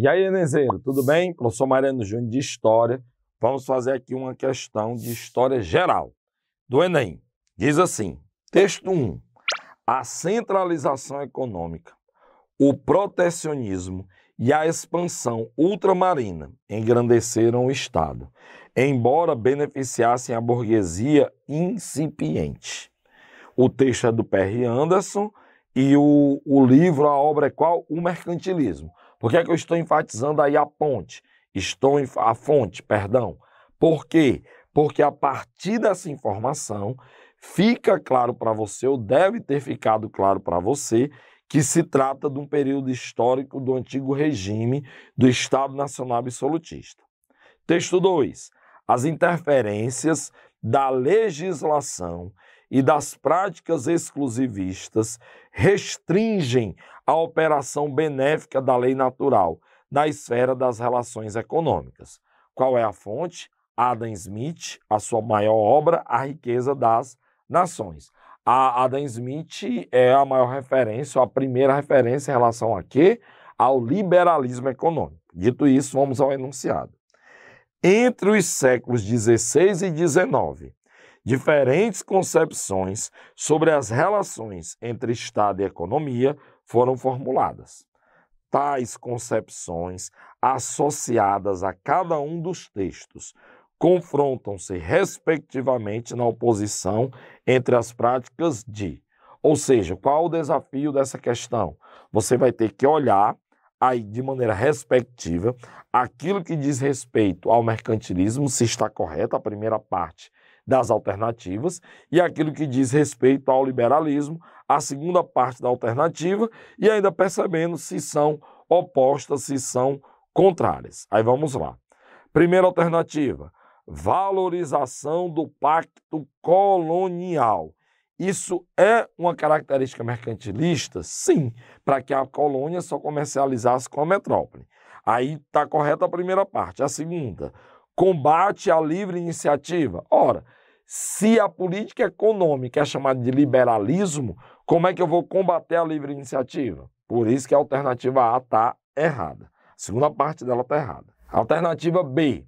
E aí, Enezeiro, tudo bem? Professor Mariano Júnior de História. Vamos fazer aqui uma questão de história geral do Enem. Diz assim: texto 1. A centralização econômica, o protecionismo e a expansão ultramarina engrandeceram o Estado, embora beneficiassem a burguesia incipiente. O texto é do Perry Anderson e o, o livro, a obra é qual? O Mercantilismo. Por que, é que eu estou enfatizando aí a ponte? Estou em, a fonte, perdão. Por quê? Porque a partir dessa informação fica claro para você, ou deve ter ficado claro para você, que se trata de um período histórico do antigo regime do Estado Nacional Absolutista. Texto 2. As interferências da legislação e das práticas exclusivistas restringem a operação benéfica da lei natural na esfera das relações econômicas. Qual é a fonte? Adam Smith, a sua maior obra, A Riqueza das Nações. A Adam Smith é a maior referência, a primeira referência em relação a quê? Ao liberalismo econômico. Dito isso, vamos ao enunciado. Entre os séculos 16 e 19, Diferentes concepções sobre as relações entre Estado e economia foram formuladas. Tais concepções, associadas a cada um dos textos, confrontam-se, respectivamente, na oposição entre as práticas de. Ou seja, qual o desafio dessa questão? Você vai ter que olhar aí de maneira respectiva aquilo que diz respeito ao mercantilismo, se está correto, a primeira parte das alternativas e aquilo que diz respeito ao liberalismo, a segunda parte da alternativa, e ainda percebendo se são opostas, se são contrárias. Aí vamos lá. Primeira alternativa: valorização do pacto colonial. Isso é uma característica mercantilista? Sim, para que a colônia só comercializasse com a metrópole. Aí está correta a primeira parte. A segunda, combate à livre iniciativa. Ora, se a política econômica é chamada de liberalismo, como é que eu vou combater a livre iniciativa? Por isso que a alternativa A está errada. A segunda parte dela está errada. Alternativa B,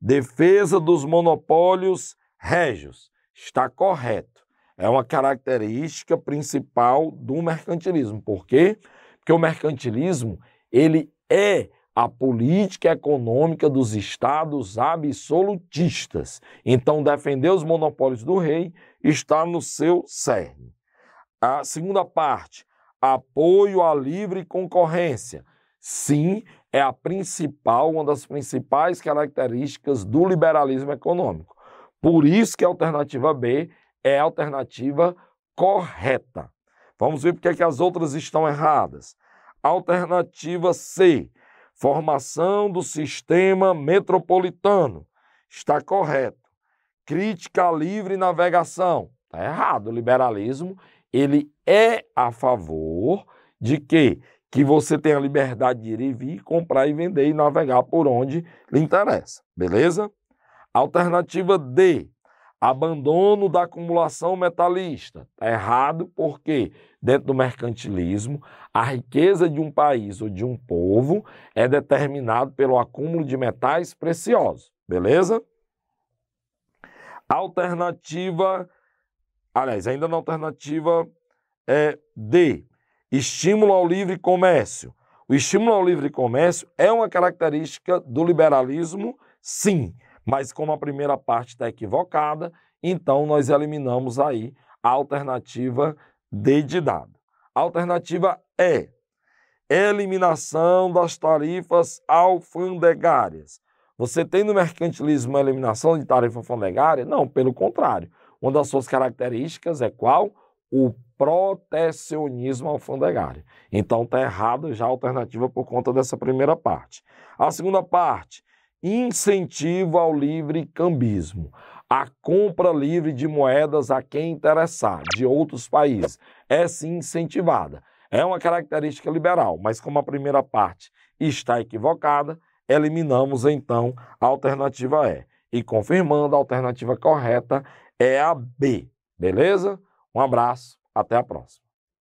defesa dos monopólios régios. Está correto. É uma característica principal do mercantilismo. Por quê? Porque o mercantilismo ele é a política econômica dos estados absolutistas. Então, defender os monopólios do rei está no seu cerne. A segunda parte, apoio à livre concorrência. Sim, é a principal, uma das principais características do liberalismo econômico. Por isso que a alternativa B é a alternativa correta. Vamos ver porque é que as outras estão erradas. Alternativa C, Formação do sistema metropolitano. Está correto. Crítica à livre navegação. Está errado. O liberalismo ele é a favor de que, que você tenha liberdade de ir e vir, comprar e vender e navegar por onde lhe interessa. Beleza? Alternativa D. Abandono da acumulação metalista. Está errado porque, dentro do mercantilismo, a riqueza de um país ou de um povo é determinado pelo acúmulo de metais preciosos. Beleza? Alternativa. Aliás, ainda na alternativa é, D. Estímulo ao livre comércio. O estímulo ao livre comércio é uma característica do liberalismo, sim. Mas como a primeira parte está equivocada, então nós eliminamos aí a alternativa D de dado. Alternativa E, eliminação das tarifas alfandegárias. Você tem no mercantilismo a eliminação de tarifa alfandegária? Não, pelo contrário. Uma das suas características é qual? O protecionismo alfandegário. Então está errado já a alternativa por conta dessa primeira parte. A segunda parte, incentivo ao livre cambismo, a compra livre de moedas a quem interessar de outros países. É sim incentivada. É uma característica liberal, mas como a primeira parte está equivocada, eliminamos então a alternativa E. E confirmando, a alternativa correta é a B. Beleza? Um abraço, até a próxima.